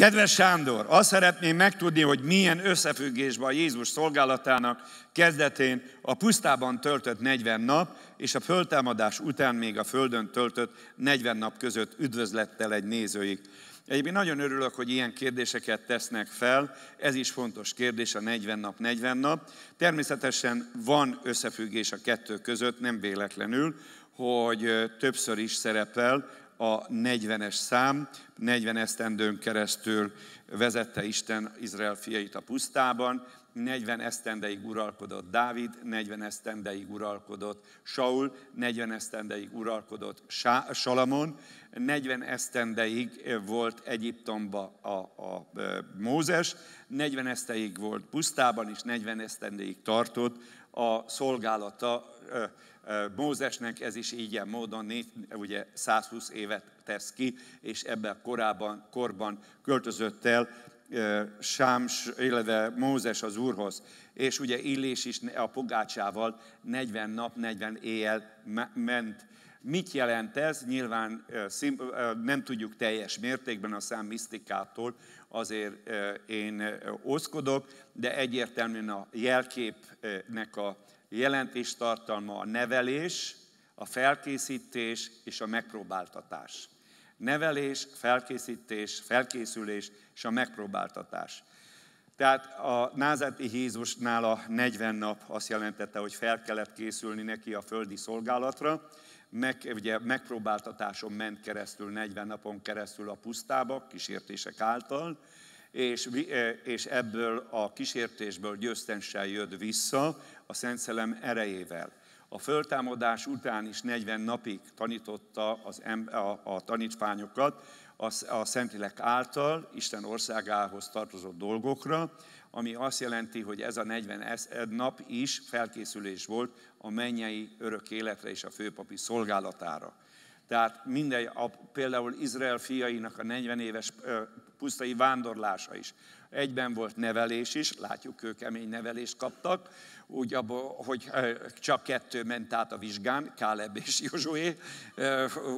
Kedves Sándor, azt szeretném megtudni, hogy milyen összefüggésben a Jézus szolgálatának kezdetén a pusztában töltött 40 nap, és a föltámadás után még a földön töltött 40 nap között üdvözlettel egy nézőig. Egyébként nagyon örülök, hogy ilyen kérdéseket tesznek fel. Ez is fontos kérdés, a 40 nap, 40 nap. Természetesen van összefüggés a kettő között, nem véletlenül, hogy többször is szerepel a 40-es szám, 40 esztendőn keresztül vezette Isten Izrael fiait a pusztában, 40 esztendeig uralkodott Dávid, 40 esztendeig uralkodott Saul, 40 esztendeig uralkodott Salamon, 40 esztendeig volt Egyiptomba a, a, a Mózes, 40 esztendeig volt pusztában, és 40 esztendeig tartott a szolgálata Mózesnek ez is így ilyen módon, négy, ugye 120 évet tesz ki, és ebben a korában, korban költözött el Sáms, illetve Mózes az úrhoz. És ugye Illés is a pogácsával 40 nap, 40 éjjel ment Mit jelent ez? Nyilván nem tudjuk teljes mértékben a szám misztikától, azért én oszkodok, de egyértelműen a jelképnek a jelentéstartalma a nevelés, a felkészítés és a megpróbáltatás. Nevelés, felkészítés, felkészülés és a megpróbáltatás. Tehát a názeti Jézusnál a 40 nap azt jelentette, hogy fel kellett készülni neki a földi szolgálatra, meg, ugye, megpróbáltatáson ment keresztül, 40 napon keresztül a pusztába, kísértések által, és, eh, és ebből a kísértésből győztesen jött vissza a Szent Szelem erejével. A föltámadás után is 40 napig tanította az a, a tanítványokat a, a Szentlélek által Isten országához tartozó dolgokra, ami azt jelenti, hogy ez a 40 nap is felkészülés volt a mennyei örök életre és a főpapi szolgálatára. Tehát minden, a, például Izrael fiainak a 40 éves pusztai vándorlása is. Egyben volt nevelés is, látjuk, ők kemény nevelést kaptak, úgy hogy csak kettő ment át a vizsgán, Káleb és Józsué,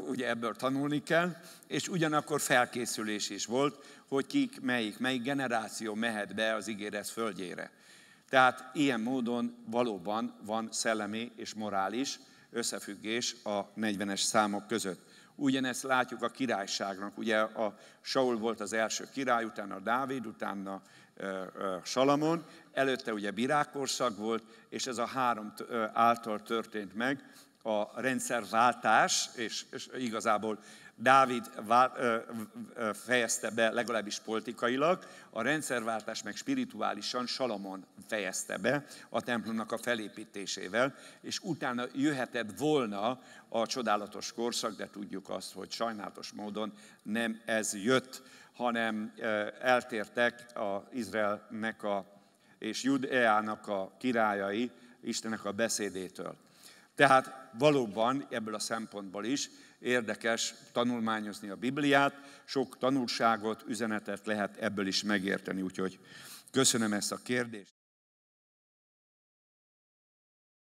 ugye ebből tanulni kell, és ugyanakkor felkészülés is volt, hogy kik, melyik, melyik generáció mehet be az ígéret földjére. Tehát ilyen módon valóban van szellemi és morális, összefüggés a 40-es számok között. Ugyanezt látjuk a királyságnak. Ugye a Saul volt az első király, utána Dávid, utána Salamon, előtte ugye birákország volt, és ez a három által történt meg, a rendszerváltás, és, és igazából Dávid vál, ö, ö, fejezte be, legalábbis politikailag, a rendszerváltás meg spirituálisan Salamon fejezte be a templomnak a felépítésével, és utána jöhetett volna a csodálatos korszak, de tudjuk azt, hogy sajnálatos módon nem ez jött, hanem eltértek az Izraelnek a, és Judeának a királyai Istennek a beszédétől. Tehát valóban ebből a szempontból is érdekes tanulmányozni a Bibliát, sok tanulságot, üzenetet lehet ebből is megérteni, úgyhogy köszönöm ezt a kérdést.